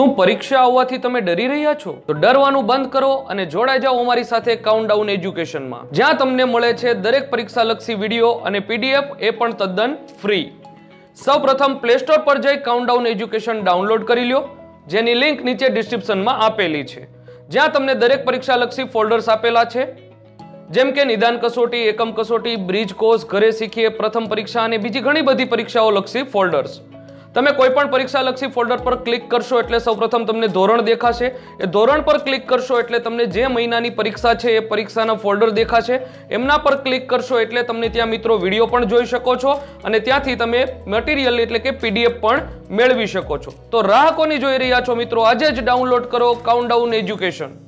શું પરીક્ષા આવવાથી તમે ડરી રહ્યા છો તો ડરવાનું બંધ કરો અને જોડાઈ જાઓ અમારી સાથે કાઉન્ટડાઉન એજ્યુકેશનમાં જ્યાં તમને મળે છે દરેક પરીક્ષાલક્ષી વિડીયો અને પીડીએફ એ પણ તદ્દન ફ્રી સૌપ્રથમ પ્લે સ્ટોર પર જઈ કાઉન્ટડાઉન એજ્યુકેશન ડાઉનલોડ કરી લ્યો જેની લિંક નીચે ડિસ્ક્રિપ્શનમાં આપેલી છે જ્યાં તમને દરેક પરીક્ષાલક્ષી ફોલ્ડર્સ આપેલા છે જેમ કે નિદાન કસોટી એકમ કસોટી બ્રિજ કોર્સ ઘરે શીખીએ પ્રથમ પરીક્ષા અને બીજી ઘણી બધી પરીક્ષાઓ લક્ષી ફોલ્ડર્સ તમે કોઈ પણ પરીક્ષાલક્ષી ફોલ્ડર પર ક્લિક કરશો એટલે સૌપ્રથમ તમને ધોરણ દેખાશે એ ધોરણ પર ક્લિક કરશો એટલે તમને જે મહિનાની પરીક્ષા છે એ પરીક્ષાના ફોલ્ડર દેખાશે એમના પર ક્લિક કરશો એટલે તમને ત્યાં મિત્રો વિડીયો પણ જોઈ શકો છો અને ત્યાંથી તમે મટીરિયલ એટલે કે પીડીએફ પણ મેળવી શકો છો તો રાહકોની જોઈ રહ્યા છો મિત્રો આજે જ ડાઉનલોડ કરો કાઉન્ટડાઉન એજ્યુકેશન